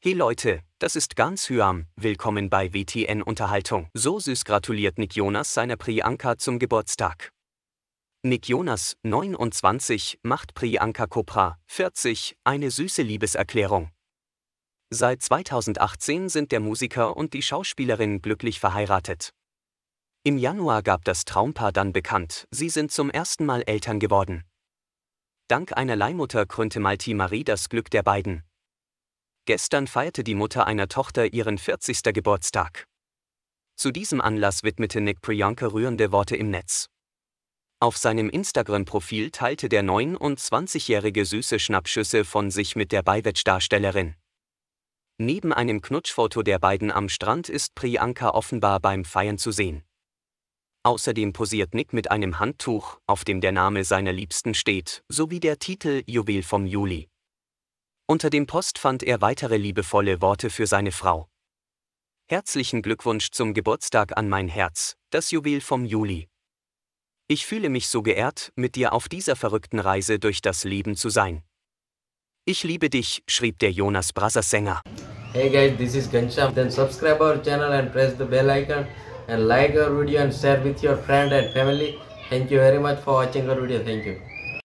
Hey Leute, das ist ganz Hyam, willkommen bei WTN Unterhaltung. So süß gratuliert Nick Jonas seiner Priyanka zum Geburtstag. Nick Jonas, 29, macht Priyanka Chopra, 40, eine süße Liebeserklärung. Seit 2018 sind der Musiker und die Schauspielerin glücklich verheiratet. Im Januar gab das Traumpaar dann bekannt, sie sind zum ersten Mal Eltern geworden. Dank einer Leihmutter krönte Malti Marie das Glück der beiden. Gestern feierte die Mutter einer Tochter ihren 40. Geburtstag. Zu diesem Anlass widmete Nick Priyanka rührende Worte im Netz. Auf seinem Instagram-Profil teilte der 29-Jährige süße Schnappschüsse von sich mit der Beiwetsch-Darstellerin. Neben einem Knutschfoto der beiden am Strand ist Priyanka offenbar beim Feiern zu sehen. Außerdem posiert Nick mit einem Handtuch, auf dem der Name seiner Liebsten steht, sowie der Titel Juwel vom Juli. Unter dem Post fand er weitere liebevolle Worte für seine Frau. Herzlichen Glückwunsch zum Geburtstag an mein Herz, das Juwel vom Juli. Ich fühle mich so geehrt, mit dir auf dieser verrückten Reise durch das Leben zu sein. Ich liebe dich, schrieb der Jonas Brassers Sänger. Hey guys, this is Gansham. Then subscribe our channel and press the bell icon and like our video and share with your friend and family. Thank you very much for watching our video. Thank you.